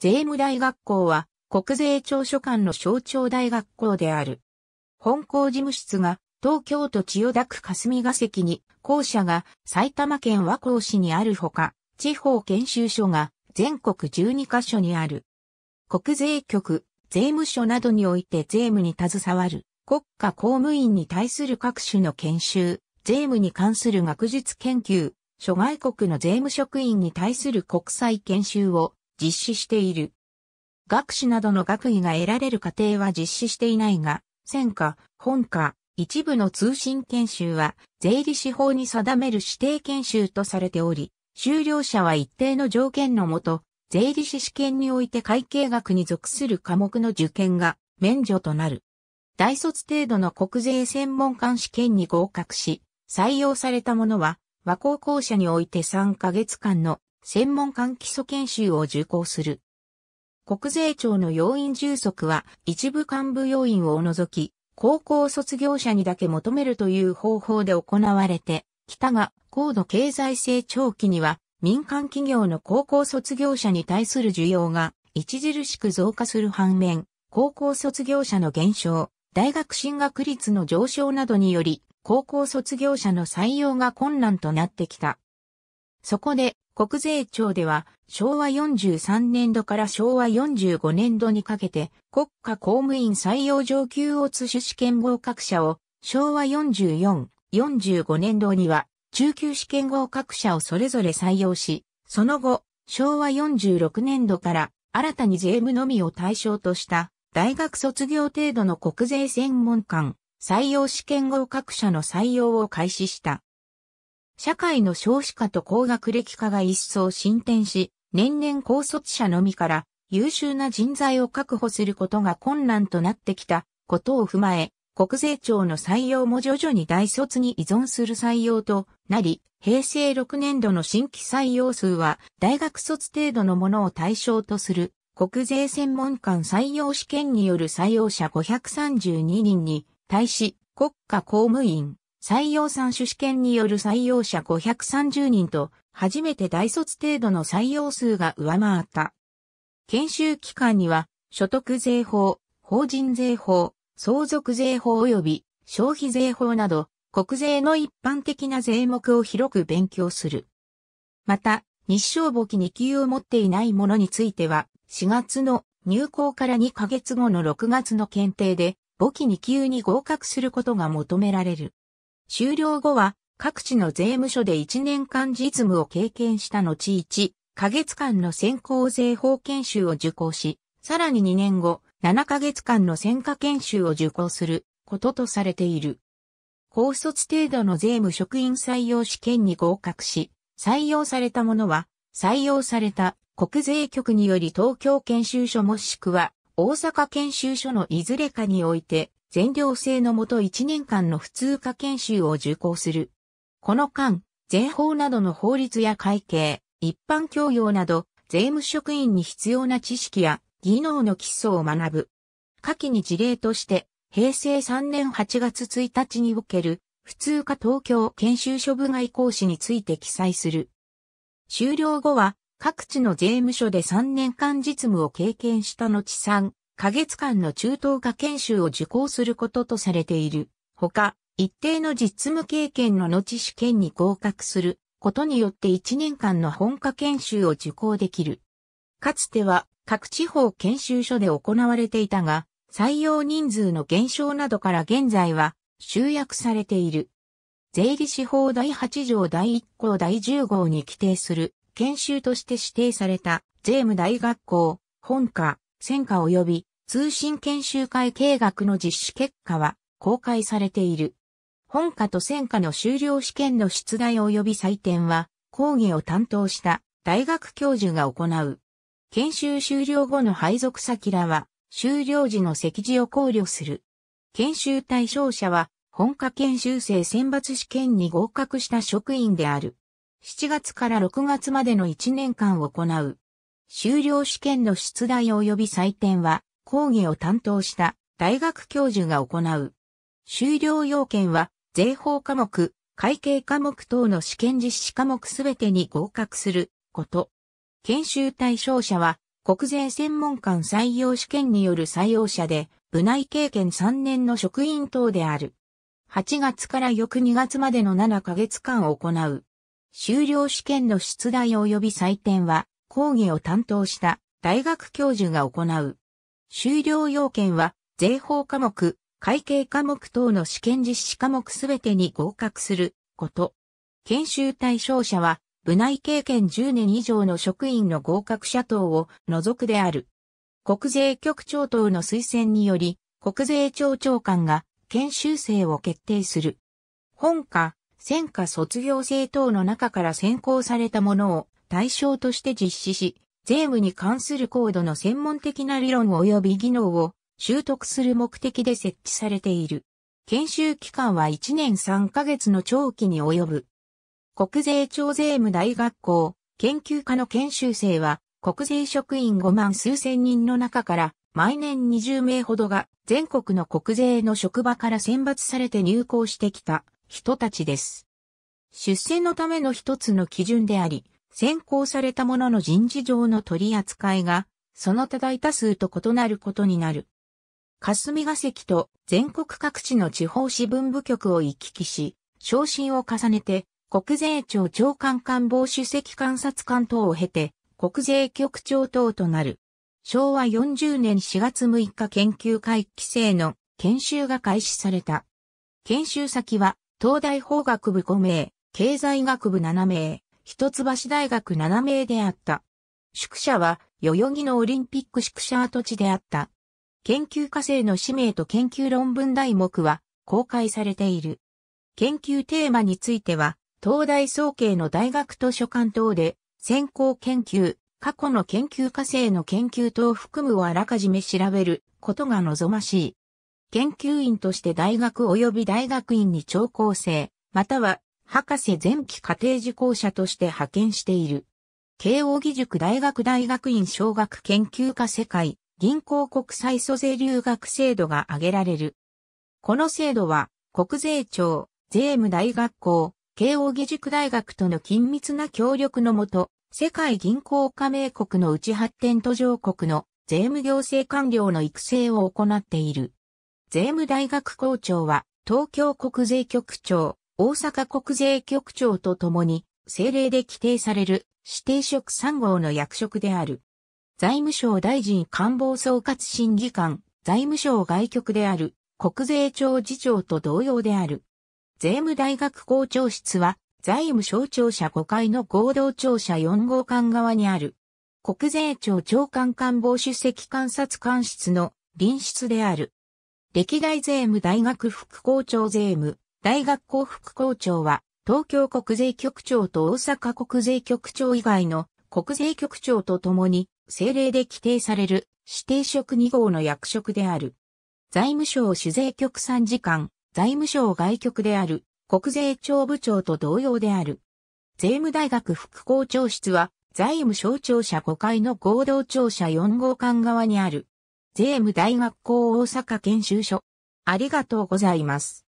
税務大学校は国税庁所管の省庁大学校である。本校事務室が東京都千代田区霞が関に、校舎が埼玉県和光市にあるほか、地方研修所が全国12カ所にある。国税局、税務署などにおいて税務に携わる国家公務員に対する各種の研修、税務に関する学術研究、諸外国の税務職員に対する国際研修を実施している。学士などの学位が得られる過程は実施していないが、専科、本科、一部の通信研修は税理士法に定める指定研修とされており、修了者は一定の条件のもと、税理士試験において会計学に属する科目の受験が免除となる。大卒程度の国税専門官試験に合格し、採用された者は、和光校舎において3ヶ月間の専門官基礎研修を受講する。国税庁の要員充足は一部幹部要員を除き、高校卒業者にだけ求めるという方法で行われて、北が高度経済成長期には民間企業の高校卒業者に対する需要が著しく増加する反面、高校卒業者の減少、大学進学率の上昇などにより、高校卒業者の採用が困難となってきた。そこで、国税庁では昭和43年度から昭和45年度にかけて国家公務員採用上級乙種試験合格者を昭和44、45年度には中級試験合格者をそれぞれ採用し、その後昭和46年度から新たに税務のみを対象とした大学卒業程度の国税専門官採用試験合格者の採用を開始した。社会の少子化と高学歴化が一層進展し、年々高卒者のみから優秀な人材を確保することが困難となってきたことを踏まえ、国税庁の採用も徐々に大卒に依存する採用となり、平成6年度の新規採用数は大学卒程度のものを対象とする国税専門官採用試験による採用者532人に対し国家公務員採用参種試験による採用者530人と、初めて大卒程度の採用数が上回った。研修期間には、所得税法、法人税法、相続税法及び消費税法など、国税の一般的な税目を広く勉強する。また、日照簿記2級を持っていない者については、4月の入校から2ヶ月後の6月の検定で、簿記2級に合格することが求められる。終了後は各地の税務署で1年間実務を経験した後1ヶ月間の先行税法研修を受講し、さらに2年後7ヶ月間の専科研修を受講することとされている。高卒程度の税務職員採用試験に合格し、採用されたものは、採用された国税局により東京研修所もしくは大阪研修所のいずれかにおいて全寮制のもと1年間の普通科研修を受講する。この間、税法などの法律や会計、一般教養など、税務職員に必要な知識や技能の基礎を学ぶ。下記に事例として、平成3年8月1日における、普通科東京研修処分外講師について記載する。終了後は、各地の税務署で3年間実務を経験した後3、花月間の中等科研修を受講することとされている。ほか、一定の実務経験の後試験に合格することによって1年間の本科研修を受講できる。かつては各地方研修所で行われていたが、採用人数の減少などから現在は集約されている。税理士法第8条第1項第10号に規定する研修として指定された税務大学校、本科、専科及び通信研修会計画の実施結果は公開されている。本科と専科の修了試験の出題及び採点は、講義を担当した大学教授が行う。研修終了後の配属先らは、終了時の席次を考慮する。研修対象者は、本科研修生選抜試験に合格した職員である。7月から6月までの1年間行う。修了試験の出題及び採点は、講義を担当した大学教授が行う。修了要件は、税法科目、会計科目等の試験実施科目すべてに合格すること。研修対象者は、国税専門官採用試験による採用者で、部内経験3年の職員等である。8月から翌2月までの7ヶ月間行う。修了試験の出題及び採点は、講義を担当した大学教授が行う。終了要件は、税法科目、会計科目等の試験実施科目すべてに合格すること。研修対象者は、部内経験10年以上の職員の合格者等を除くである。国税局長等の推薦により、国税庁長官が研修生を決定する。本科、専科卒業生等の中から選考されたものを対象として実施し、税務に関する高度の専門的な理論及び技能を習得する目的で設置されている。研修期間は1年3ヶ月の長期に及ぶ。国税庁税務大学校研究科の研修生は国税職員5万数千人の中から毎年20名ほどが全国の国税の職場から選抜されて入校してきた人たちです。出世のための一つの基準であり、選考されたものの人事上の取り扱いが、その他大多数と異なることになる。霞が関と全国各地の地方支分部局を行き来し、昇進を重ねて、国税庁長官官房主席監察官等を経て、国税局長等となる。昭和40年4月6日研究会規制の研修が開始された。研修先は、東大法学部5名、経済学部7名、一橋大学7名であった。宿舎は、代々木のオリンピック宿舎跡地であった。研究家生の氏名と研究論文題目は公開されている。研究テーマについては、東大総計の大学図書館等で、先行研究、過去の研究家生の研究等を含むをあらかじめ調べることが望ましい。研究員として大学及び大学院に聴講生、または博士前期家庭受講者として派遣している。慶応義塾大学大学院小学研究科世界銀行国際租税留学制度が挙げられる。この制度は国税庁、税務大学校、慶応義塾大学との緊密な協力のもと、世界銀行加盟国のうち発展途上国の税務行政官僚の育成を行っている。税務大学校長は東京国税局長、大阪国税局長と共に、政令で規定される指定職3号の役職である。財務省大臣官房総括審議官、財務省外局である、国税庁次長と同様である。税務大学校長室は、財務省庁舎5階の合同庁舎4号館側にある。国税庁長官官房主席監察官室の臨室である。歴代税務大学副校長税務大学校副校長は、東京国税局長と大阪国税局長以外の国税局長と共に政令で規定される指定職2号の役職である。財務省主税局参事官、財務省外局である国税庁部長と同様である。税務大学副校長室は財務省庁舎5階の合同庁舎4号館側にある。税務大学校大阪研修所。ありがとうございます。